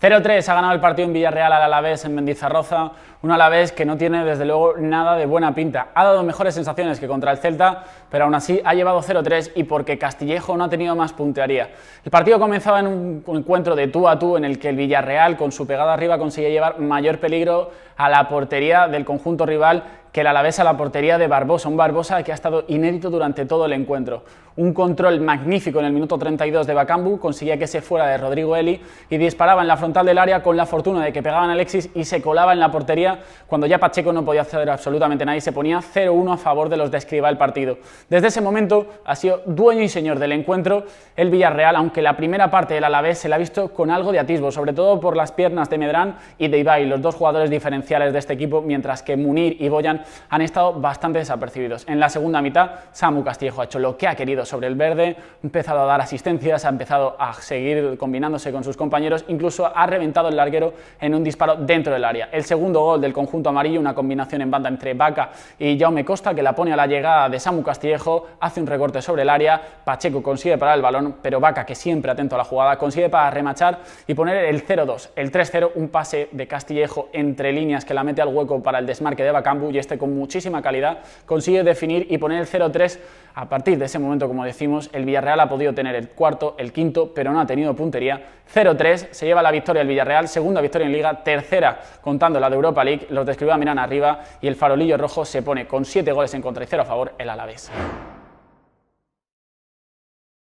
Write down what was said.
0-3 ha ganado el partido en Villarreal al Alavés en Mendizarroza, un Alavés que no tiene desde luego nada de buena pinta. Ha dado mejores sensaciones que contra el Celta, pero aún así ha llevado 0-3 y porque Castillejo no ha tenido más puntería. El partido comenzaba en un encuentro de tú a tú en el que el Villarreal con su pegada arriba consigue llevar mayor peligro a la portería del conjunto rival que el Alavés a la portería de Barbosa, un Barbosa que ha estado inédito durante todo el encuentro. Un control magnífico en el minuto 32 de Bacambu, conseguía que se fuera de Rodrigo Eli y disparaba en la frontal del área con la fortuna de que pegaban a Alexis y se colaba en la portería cuando ya Pacheco no podía hacer absolutamente nada y se ponía 0-1 a favor de los de Escriba el partido. Desde ese momento ha sido dueño y señor del encuentro el Villarreal, aunque la primera parte del Alavés se la ha visto con algo de atisbo, sobre todo por las piernas de Medrán y de Ibai, los dos jugadores diferenciales de este equipo, mientras que Munir y Boyan han estado bastante desapercibidos. En la segunda mitad, Samu Castillejo ha hecho lo que ha querido sobre el verde, ha empezado a dar asistencias, ha empezado a seguir combinándose con sus compañeros, incluso ha reventado el larguero en un disparo dentro del área. El segundo gol del conjunto amarillo, una combinación en banda entre Vaca y Jaume Costa, que la pone a la llegada de Samu Castillejo, hace un recorte sobre el área, Pacheco consigue parar el balón, pero Vaca, que siempre atento a la jugada, consigue para remachar y poner el 0-2, el 3-0, un pase de Castillejo entre líneas que la mete al hueco para el desmarque de Bacambu y este con muchísima calidad, consigue definir y poner el 0-3. A partir de ese momento, como decimos, el Villarreal ha podido tener el cuarto, el quinto, pero no ha tenido puntería. 0-3, se lleva la victoria el Villarreal, segunda victoria en Liga, tercera contando la de Europa League, los de a miran arriba y el farolillo rojo se pone con 7 goles en contra y 0 a favor el Alavés.